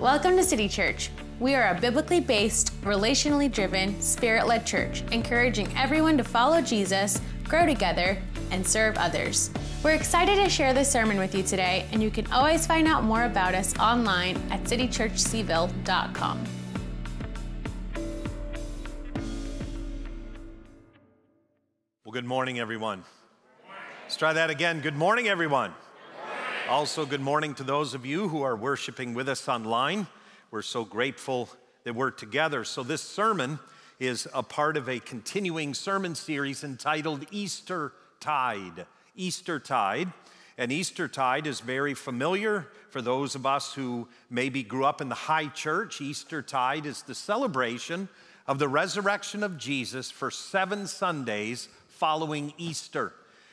Welcome to City Church. We are a biblically based, relationally driven, spirit led church, encouraging everyone to follow Jesus, grow together, and serve others. We're excited to share this sermon with you today, and you can always find out more about us online at citychurchseville.com. Well, good morning, everyone. Let's try that again. Good morning, everyone. Also, good morning to those of you who are worshiping with us online. We're so grateful that we're together. So, this sermon is a part of a continuing sermon series entitled Easter Tide. Easter Tide. And Easter Tide is very familiar for those of us who maybe grew up in the high church. Easter Tide is the celebration of the resurrection of Jesus for seven Sundays following Easter.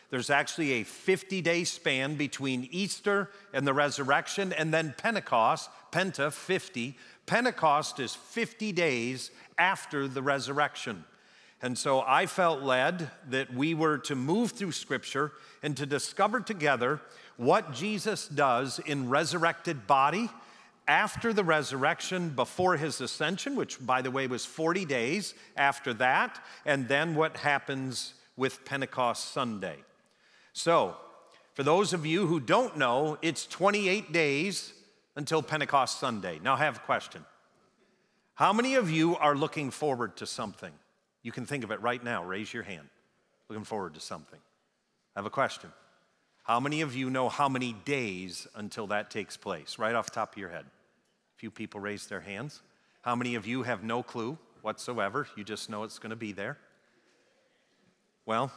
There's actually a 50 day span between Easter and the resurrection, and then Pentecost, Penta 50. Pentecost is 50 days after the resurrection. And so I felt led that we were to move through Scripture and to discover together what Jesus does in resurrected body after the resurrection, before his ascension, which, by the way, was 40 days after that, and then what happens with Pentecost Sunday. So, for those of you who don't know, it's 28 days until Pentecost Sunday. Now, I have a question. How many of you are looking forward to something? You can think of it right now. Raise your hand. Looking forward to something. I have a question. How many of you know how many days until that takes place? Right off the top of your head. A few people raised their hands. How many of you have no clue whatsoever? You just know it's going to be there. Well,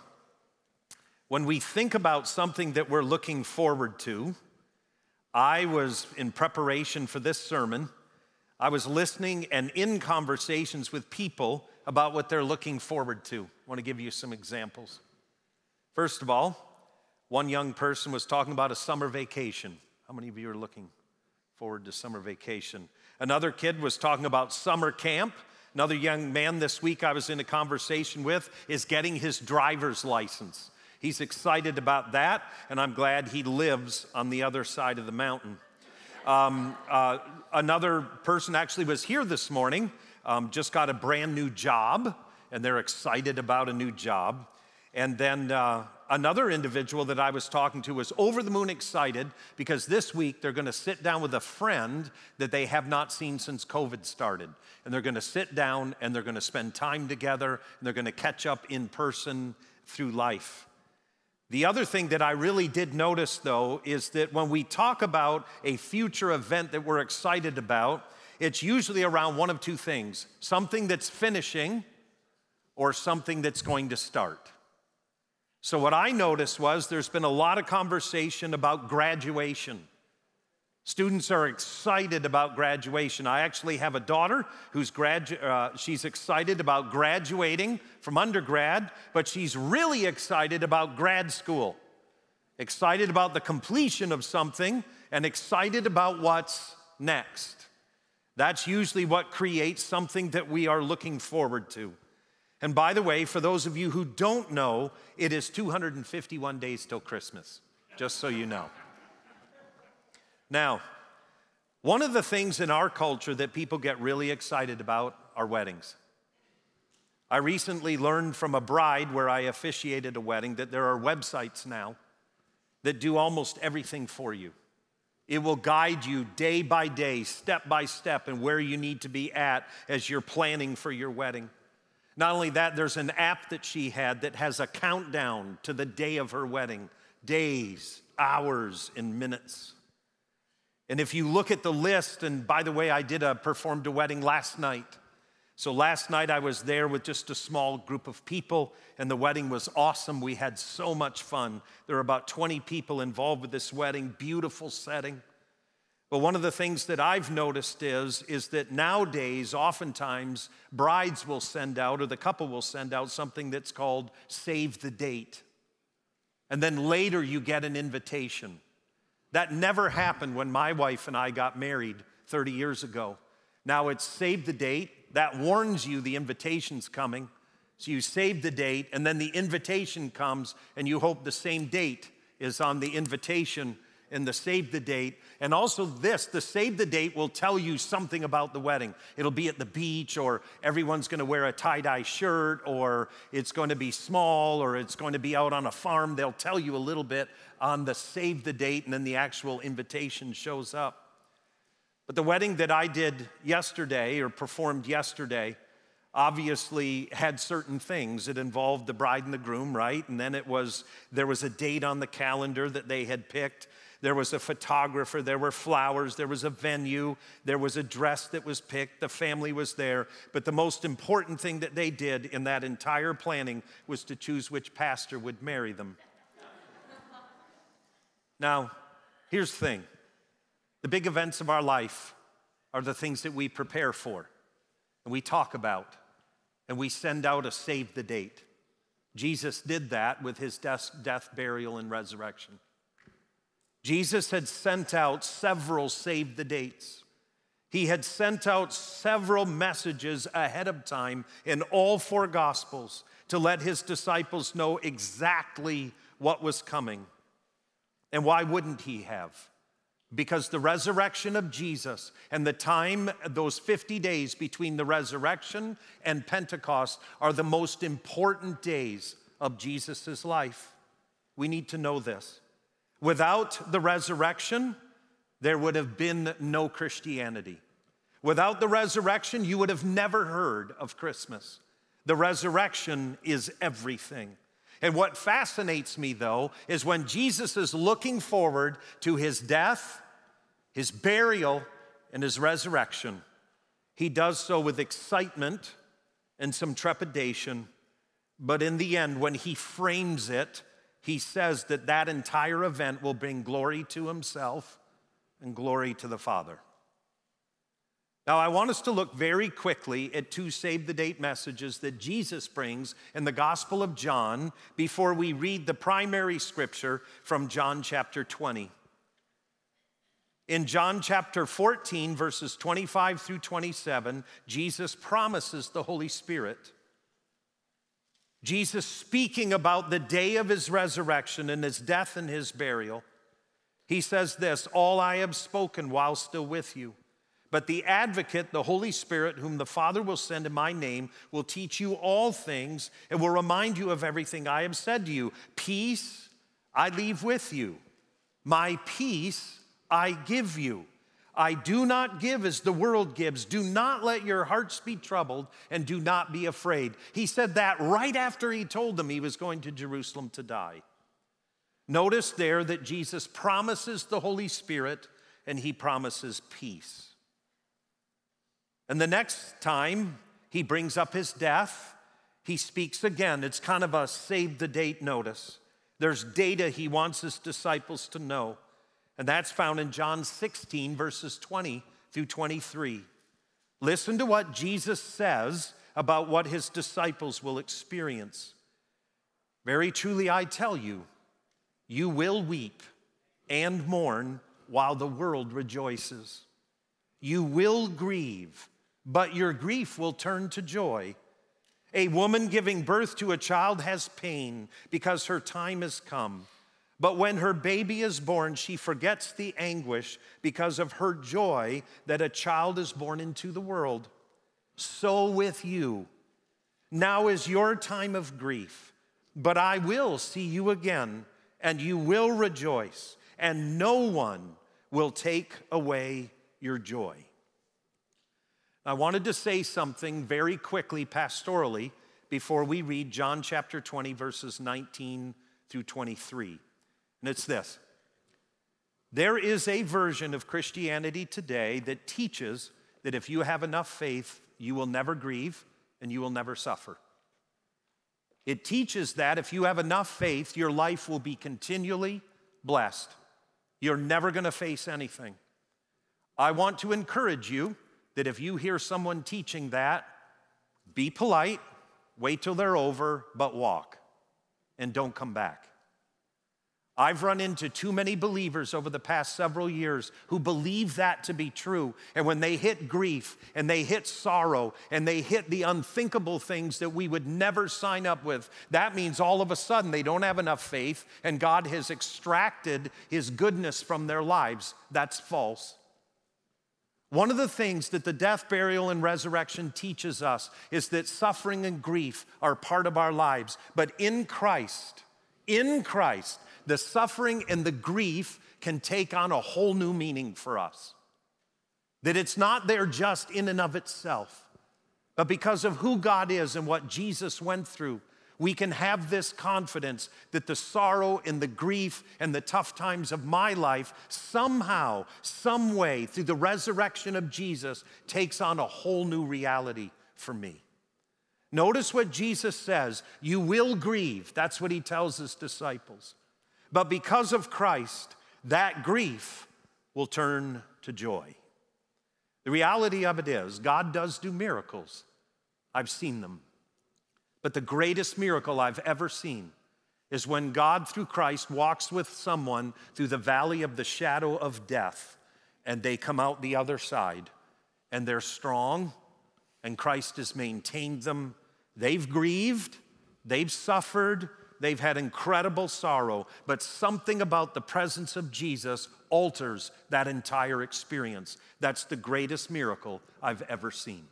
when we think about something that we're looking forward to, I was in preparation for this sermon, I was listening and in conversations with people about what they're looking forward to. I want to give you some examples. First of all, one young person was talking about a summer vacation. How many of you are looking forward to summer vacation? Another kid was talking about summer camp. Another young man this week I was in a conversation with is getting his driver's license. He's excited about that, and I'm glad he lives on the other side of the mountain. Um, uh, another person actually was here this morning, um, just got a brand new job, and they're excited about a new job. And then uh, another individual that I was talking to was over the moon excited because this week they're going to sit down with a friend that they have not seen since COVID started. And they're going to sit down and they're going to spend time together and they're going to catch up in person through life. The other thing that I really did notice, though, is that when we talk about a future event that we're excited about, it's usually around one of two things something that's finishing or something that's going to start. So, what I noticed was there's been a lot of conversation about graduation. Students are excited about graduation. I actually have a daughter who's gradu- uh, she's excited about graduating from undergrad, but she's really excited about grad school. Excited about the completion of something and excited about what's next. That's usually what creates something that we are looking forward to. And by the way, for those of you who don't know, it is 251 days till Christmas, just so you know. Now, one of the things in our culture that people get really excited about are weddings. I recently learned from a bride where I officiated a wedding that there are websites now that do almost everything for you. It will guide you day by day, step by step, and where you need to be at as you're planning for your wedding. Not only that, there's an app that she had that has a countdown to the day of her wedding days, hours, and minutes. And if you look at the list, and by the way, I did a uh, performed a wedding last night. So last night I was there with just a small group of people, and the wedding was awesome. We had so much fun. There were about 20 people involved with this wedding, beautiful setting. But one of the things that I've noticed is, is that nowadays, oftentimes, brides will send out, or the couple will send out, something that's called save the date. And then later you get an invitation. That never happened when my wife and I got married 30 years ago. Now it's save the date. That warns you the invitation's coming. So you save the date, and then the invitation comes, and you hope the same date is on the invitation and the save the date. And also, this the save the date will tell you something about the wedding. It'll be at the beach, or everyone's going to wear a tie dye shirt, or it's going to be small, or it's going to be out on a farm. They'll tell you a little bit on the save the date, and then the actual invitation shows up. But the wedding that I did yesterday or performed yesterday obviously had certain things. It involved the bride and the groom, right? And then it was there was a date on the calendar that they had picked. There was a photographer, there were flowers, there was a venue, there was a dress that was picked, the family was there. But the most important thing that they did in that entire planning was to choose which pastor would marry them. now, here's the thing the big events of our life are the things that we prepare for and we talk about and we send out a save the date. Jesus did that with his death, death, burial, and resurrection. Jesus had sent out several save the dates. He had sent out several messages ahead of time in all four gospels to let his disciples know exactly what was coming. And why wouldn't he have? Because the resurrection of Jesus and the time, those 50 days between the resurrection and Pentecost, are the most important days of Jesus' life. We need to know this. Without the resurrection, there would have been no Christianity. Without the resurrection, you would have never heard of Christmas. The resurrection is everything. And what fascinates me, though, is when Jesus is looking forward to his death, his burial, and his resurrection, he does so with excitement and some trepidation. But in the end, when he frames it he says that that entire event will bring glory to himself and glory to the Father. Now, I want us to look very quickly at two save the date messages that Jesus brings in the Gospel of John before we read the primary scripture from John chapter 20. In John chapter 14, verses 25 through 27, Jesus promises the Holy Spirit. Jesus speaking about the day of his resurrection and his death and his burial, he says this All I have spoken while still with you. But the advocate, the Holy Spirit, whom the Father will send in my name, will teach you all things and will remind you of everything I have said to you. Peace I leave with you, my peace I give you. I do not give as the world gives. Do not let your hearts be troubled and do not be afraid. He said that right after he told them he was going to Jerusalem to die. Notice there that Jesus promises the Holy Spirit and he promises peace. And the next time he brings up his death, he speaks again. It's kind of a save the date notice. There's data he wants his disciples to know. And that's found in John 16, verses 20 through 23. Listen to what Jesus says about what his disciples will experience. Very truly, I tell you, you will weep and mourn while the world rejoices. You will grieve, but your grief will turn to joy. A woman giving birth to a child has pain because her time has come. But when her baby is born, she forgets the anguish because of her joy that a child is born into the world. So with you. Now is your time of grief, but I will see you again, and you will rejoice, and no one will take away your joy. I wanted to say something very quickly, pastorally, before we read John chapter 20, verses 19 through 23 and it's this there is a version of Christianity today that teaches that if you have enough faith, you will never grieve and you will never suffer. It teaches that if you have enough faith, your life will be continually blessed. You're never going to face anything. I want to encourage you that if you hear someone teaching that, be polite, wait till they're over, but walk and don't come back. I've run into too many believers over the past several years who believe that to be true. And when they hit grief and they hit sorrow and they hit the unthinkable things that we would never sign up with, that means all of a sudden they don't have enough faith and God has extracted his goodness from their lives. That's false. One of the things that the death, burial, and resurrection teaches us is that suffering and grief are part of our lives. But in Christ, in Christ, the suffering and the grief can take on a whole new meaning for us. That it's not there just in and of itself, but because of who God is and what Jesus went through, we can have this confidence that the sorrow and the grief and the tough times of my life somehow, some way, through the resurrection of Jesus, takes on a whole new reality for me. Notice what Jesus says you will grieve. That's what he tells his disciples. But because of Christ, that grief will turn to joy. The reality of it is, God does do miracles. I've seen them. But the greatest miracle I've ever seen is when God, through Christ, walks with someone through the valley of the shadow of death, and they come out the other side, and they're strong, and Christ has maintained them. They've grieved, they've suffered, They've had incredible sorrow, but something about the presence of Jesus alters that entire experience. That's the greatest miracle I've ever seen.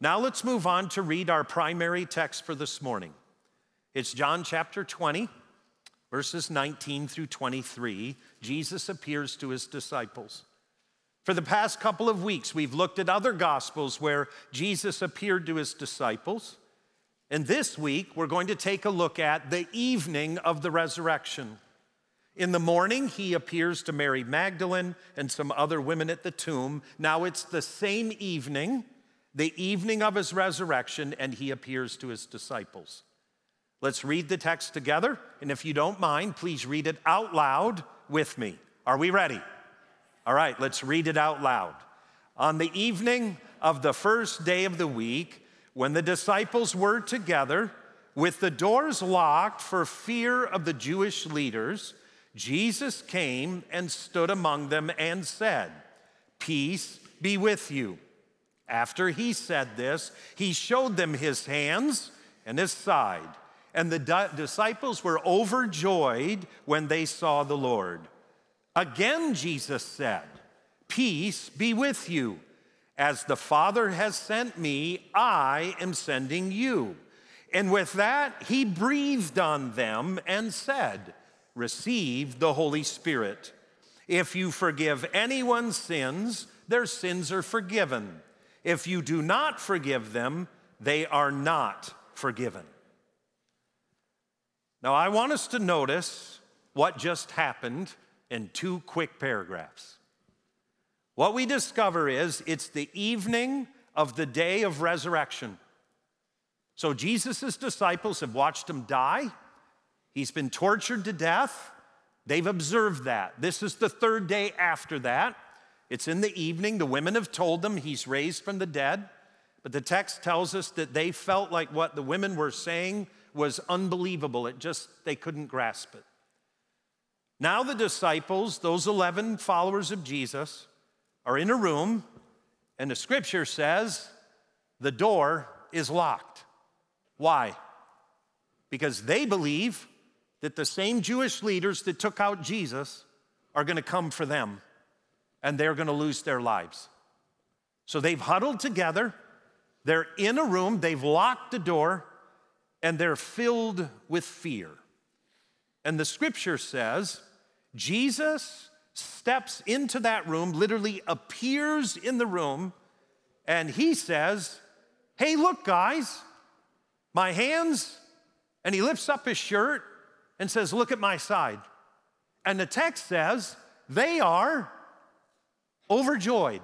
Now let's move on to read our primary text for this morning. It's John chapter 20, verses 19 through 23. Jesus appears to his disciples. For the past couple of weeks, we've looked at other gospels where Jesus appeared to his disciples. And this week, we're going to take a look at the evening of the resurrection. In the morning, he appears to Mary Magdalene and some other women at the tomb. Now it's the same evening, the evening of his resurrection, and he appears to his disciples. Let's read the text together. And if you don't mind, please read it out loud with me. Are we ready? All right, let's read it out loud. On the evening of the first day of the week, when the disciples were together, with the doors locked for fear of the Jewish leaders, Jesus came and stood among them and said, Peace be with you. After he said this, he showed them his hands and his side. And the di disciples were overjoyed when they saw the Lord. Again, Jesus said, Peace be with you. As the Father has sent me, I am sending you. And with that, he breathed on them and said, Receive the Holy Spirit. If you forgive anyone's sins, their sins are forgiven. If you do not forgive them, they are not forgiven. Now, I want us to notice what just happened in two quick paragraphs. What we discover is it's the evening of the day of resurrection. So Jesus' disciples have watched him die. He's been tortured to death. They've observed that. This is the third day after that. It's in the evening. The women have told them he's raised from the dead. But the text tells us that they felt like what the women were saying was unbelievable. It just, they couldn't grasp it. Now the disciples, those 11 followers of Jesus, are in a room, and the scripture says the door is locked. Why? Because they believe that the same Jewish leaders that took out Jesus are going to come for them and they're going to lose their lives. So they've huddled together, they're in a room, they've locked the door, and they're filled with fear. And the scripture says Jesus steps into that room, literally appears in the room, and he says, Hey, look, guys, my hands. And he lifts up his shirt and says, Look at my side. And the text says, They are overjoyed.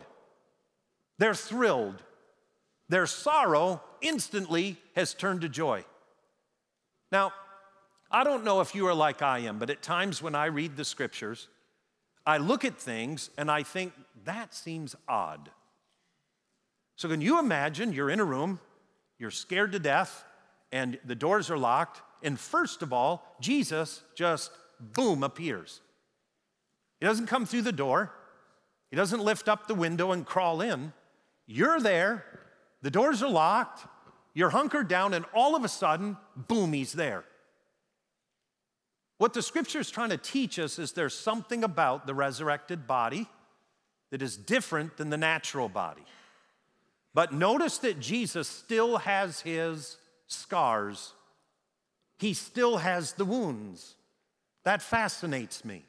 They're thrilled. Their sorrow instantly has turned to joy. Now, I don't know if you are like I am, but at times when I read the scriptures, I look at things and I think, that seems odd. So, can you imagine you're in a room, you're scared to death, and the doors are locked, and first of all, Jesus just boom appears. He doesn't come through the door, he doesn't lift up the window and crawl in. You're there, the doors are locked, you're hunkered down, and all of a sudden, boom, he's there. What the scripture is trying to teach us is there's something about the resurrected body that is different than the natural body. But notice that Jesus still has his scars, he still has the wounds. That fascinates me.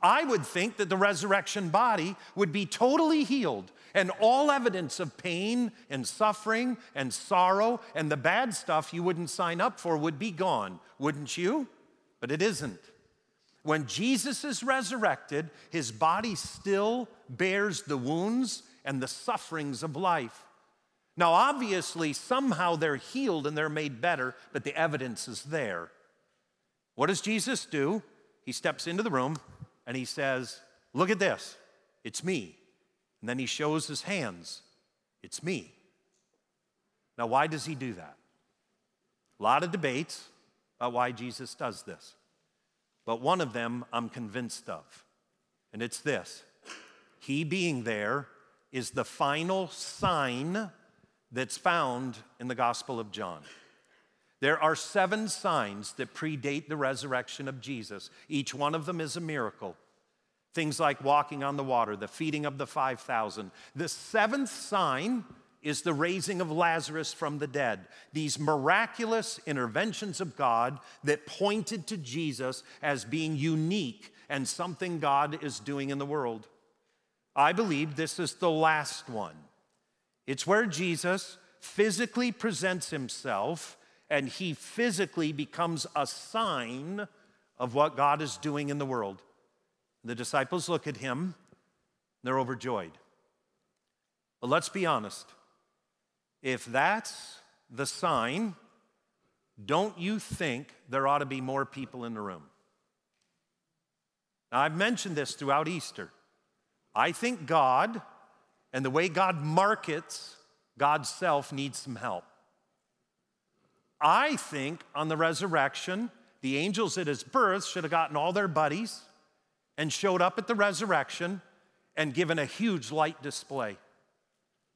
I would think that the resurrection body would be totally healed and all evidence of pain and suffering and sorrow and the bad stuff you wouldn't sign up for would be gone, wouldn't you? but it isn't. When Jesus is resurrected, his body still bears the wounds and the sufferings of life. Now, obviously, somehow they're healed and they're made better, but the evidence is there. What does Jesus do? He steps into the room and he says, Look at this, it's me. And then he shows his hands, It's me. Now, why does he do that? A lot of debates about why Jesus does this. But one of them I'm convinced of, and it's this He being there is the final sign that's found in the Gospel of John. There are seven signs that predate the resurrection of Jesus. Each one of them is a miracle. Things like walking on the water, the feeding of the 5,000. The seventh sign is the raising of Lazarus from the dead. These miraculous interventions of God that pointed to Jesus as being unique and something God is doing in the world. I believe this is the last one. It's where Jesus physically presents himself and he physically becomes a sign of what God is doing in the world. The disciples look at him, they're overjoyed. But let's be honest if that's the sign, don't you think there ought to be more people in the room? Now, I've mentioned this throughout Easter. I think God and the way God markets God's self needs some help. I think on the resurrection, the angels at his birth should have gotten all their buddies and showed up at the resurrection and given a huge light display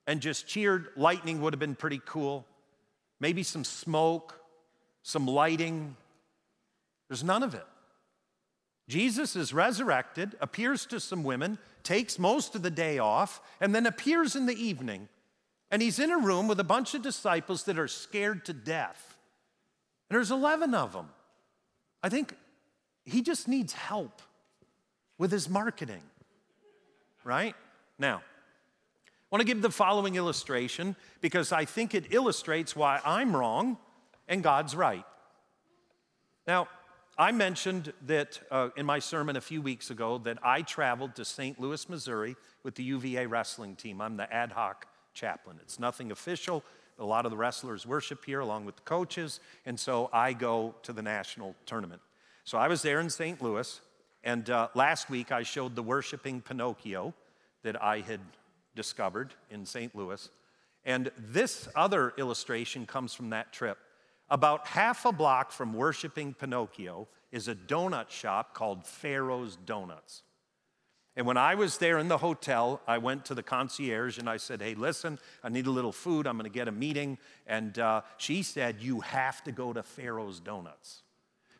and just cheered. Lightning would have been pretty cool. Maybe some smoke, some lighting. There's none of it. Jesus is resurrected, appears to some women, takes most of the day off, and then appears in the evening. And he's in a room with a bunch of disciples that are scared to death. And there's 11 of them. I think he just needs help with his marketing, right? Now, want to give the following illustration because I think it illustrates why I'm wrong and God's right. Now, I mentioned that uh, in my sermon a few weeks ago that I traveled to St. Louis, Missouri with the UVA wrestling team. I'm the ad hoc chaplain. It's nothing official. A lot of the wrestlers worship here along with the coaches, and so I go to the national tournament. So I was there in St. Louis, and uh, last week I showed the worshiping Pinocchio that I had discovered in St. Louis. And this other illustration comes from that trip. About half a block from worshiping Pinocchio is a donut shop called Pharaoh's Donuts. And when I was there in the hotel, I went to the concierge and I said, Hey, listen, I need a little food. I'm going to get a meeting. And uh, she said, You have to go to Pharaoh's Donuts.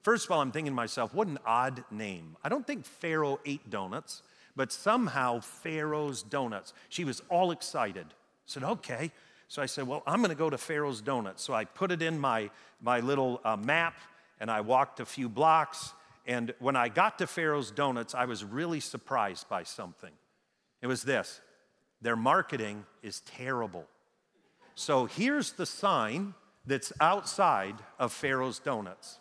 First of all, I'm thinking to myself, What an odd name. I don't think Pharaoh ate donuts. But somehow, Pharaoh's Donuts, she was all excited. I said, okay. So I said, well, I'm going to go to Pharaoh's Donuts. So I put it in my, my little uh, map and I walked a few blocks. And when I got to Pharaoh's Donuts, I was really surprised by something. It was this their marketing is terrible. So here's the sign that's outside of Pharaoh's Donuts.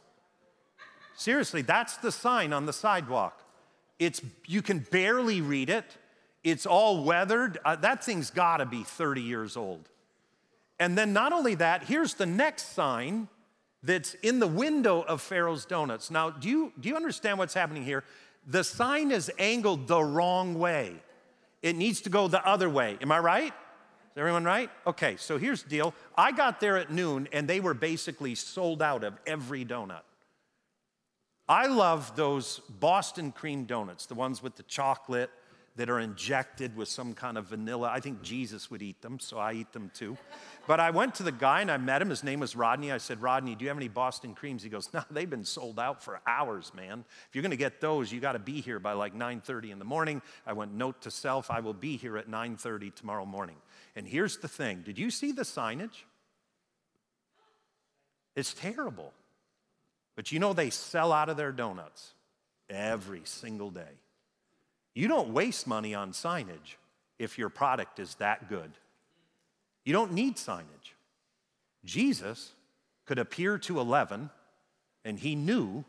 Seriously, that's the sign on the sidewalk. It's, you can barely read it. It's all weathered. Uh, that thing's got to be 30 years old. And then, not only that, here's the next sign that's in the window of Pharaoh's Donuts. Now, do you, do you understand what's happening here? The sign is angled the wrong way, it needs to go the other way. Am I right? Is everyone right? Okay, so here's the deal. I got there at noon and they were basically sold out of every donut. I love those Boston cream donuts, the ones with the chocolate that are injected with some kind of vanilla. I think Jesus would eat them, so I eat them too. But I went to the guy and I met him. His name was Rodney. I said, Rodney, do you have any Boston creams? He goes, No, they've been sold out for hours, man. If you're gonna get those, you gotta be here by like 9:30 in the morning. I went, note to self, I will be here at 9:30 tomorrow morning. And here's the thing: did you see the signage? It's terrible. But you know, they sell out of their donuts every single day. You don't waste money on signage if your product is that good. You don't need signage. Jesus could appear to 11, and he knew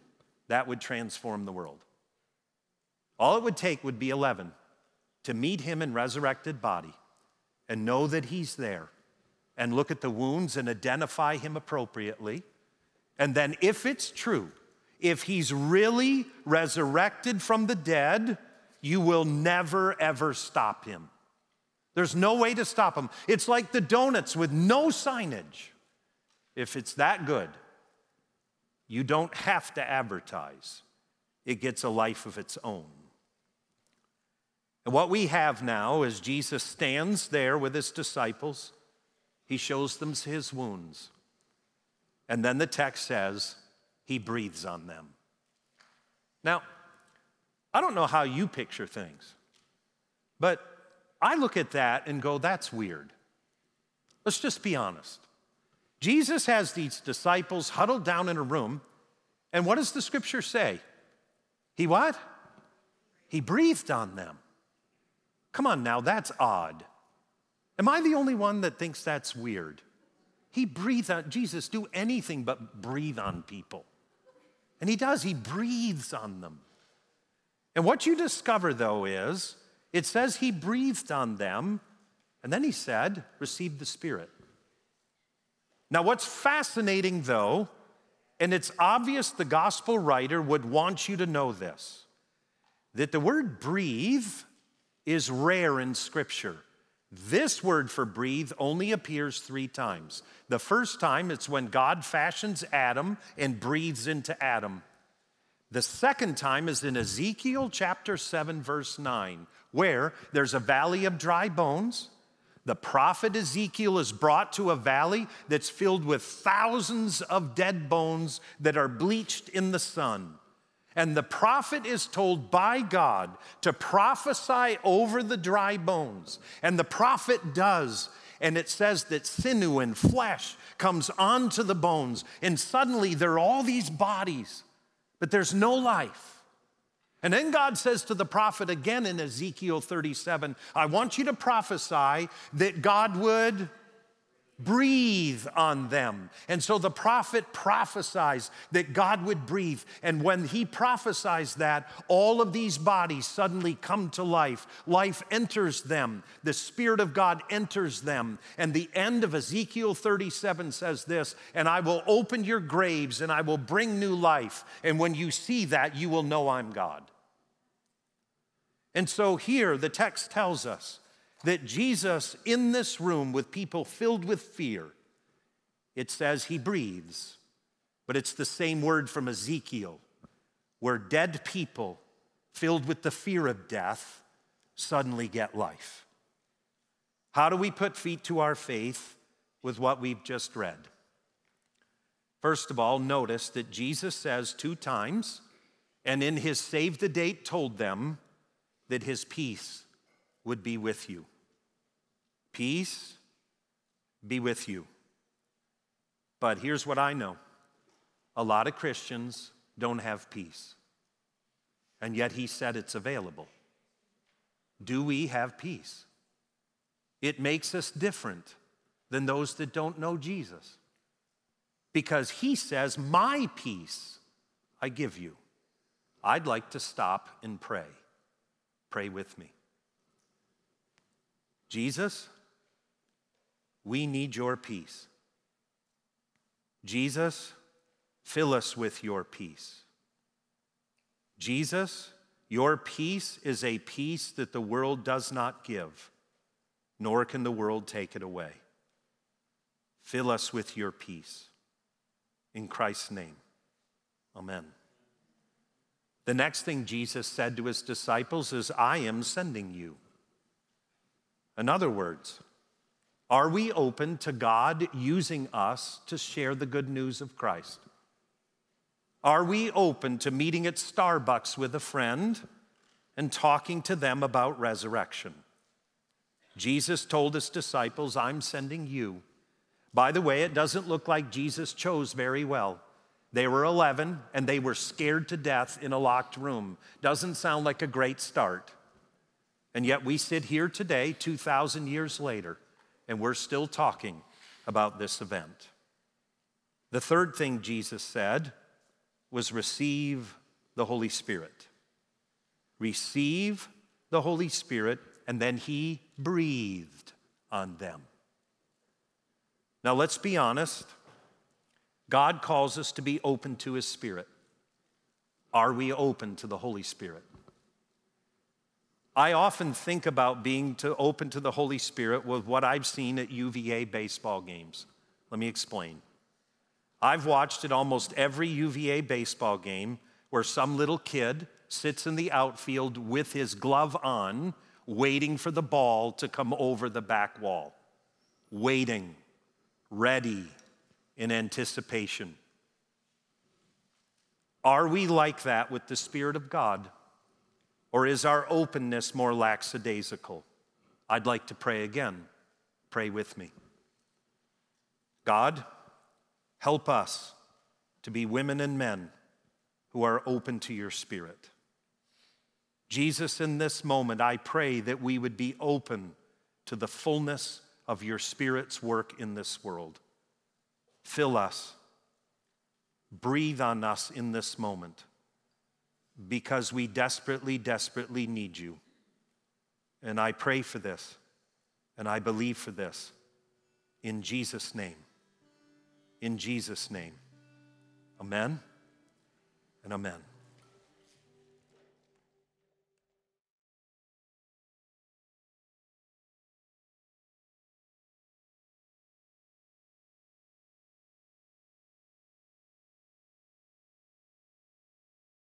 that would transform the world. All it would take would be 11 to meet him in resurrected body and know that he's there and look at the wounds and identify him appropriately and then, if it's true, if he's really resurrected from the dead, you will never, ever stop him. There's no way to stop him. It's like the donuts with no signage. If it's that good, you don't have to advertise, it gets a life of its own. And what we have now is Jesus stands there with his disciples, he shows them his wounds. And then the text says, He breathes on them. Now, I don't know how you picture things, but I look at that and go, That's weird. Let's just be honest. Jesus has these disciples huddled down in a room, and what does the scripture say? He what? He breathed on them. Come on now, that's odd. Am I the only one that thinks that's weird? He breathes on Jesus, do anything but breathe on people. And he does, he breathes on them. And what you discover, though, is it says he breathed on them, and then he said, Receive the Spirit. Now, what's fascinating, though, and it's obvious the gospel writer would want you to know this that the word breathe is rare in Scripture. This word for breathe only appears three times. The first time, it's when God fashions Adam and breathes into Adam. The second time is in Ezekiel chapter 7, verse 9, where there's a valley of dry bones. The prophet Ezekiel is brought to a valley that's filled with thousands of dead bones that are bleached in the sun. And the prophet is told by God to prophesy over the dry bones. And the prophet does. And it says that sinew and flesh comes onto the bones. And suddenly there are all these bodies, but there's no life. And then God says to the prophet again in Ezekiel 37 I want you to prophesy that God would breathe on them. And so the prophet prophesies that God would breathe. And when he prophesies that, all of these bodies suddenly come to life. Life enters them, the Spirit of God enters them. And the end of Ezekiel 37 says this And I will open your graves and I will bring new life. And when you see that, you will know I'm God. And so here the text tells us that Jesus, in this room with people filled with fear, it says he breathes, but it's the same word from Ezekiel, where dead people filled with the fear of death suddenly get life. How do we put feet to our faith with what we've just read? First of all, notice that Jesus says two times, and in his save the date told them that his peace would be with you. Peace be with you. But here's what I know a lot of Christians don't have peace. And yet he said it's available. Do we have peace? It makes us different than those that don't know Jesus. Because he says, My peace I give you. I'd like to stop and pray. Pray with me. Jesus, we need your peace. Jesus, fill us with your peace. Jesus, your peace is a peace that the world does not give, nor can the world take it away. Fill us with your peace. In Christ's name, amen. The next thing Jesus said to his disciples is, I am sending you. In other words, are we open to God using us to share the good news of Christ? Are we open to meeting at Starbucks with a friend and talking to them about resurrection? Jesus told his disciples, I'm sending you. By the way, it doesn't look like Jesus chose very well. They were 11 and they were scared to death in a locked room. Doesn't sound like a great start. And yet we sit here today, 2,000 years later, and we're still talking about this event. The third thing Jesus said was receive the Holy Spirit. Receive the Holy Spirit, and then he breathed on them. Now, let's be honest. God calls us to be open to his Spirit. Are we open to the Holy Spirit? I often think about being to open to the Holy Spirit with what I've seen at UVA baseball games. Let me explain. I've watched at almost every UVA baseball game where some little kid sits in the outfield with his glove on, waiting for the ball to come over the back wall. Waiting, ready, in anticipation. Are we like that with the Spirit of God? Or is our openness more lackadaisical? I'd like to pray again. Pray with me. God, help us to be women and men who are open to your spirit. Jesus, in this moment, I pray that we would be open to the fullness of your spirit's work in this world. Fill us, breathe on us in this moment because we desperately, desperately need you. And I pray for this, and I believe for this. In Jesus' name. In Jesus' name. Amen and amen.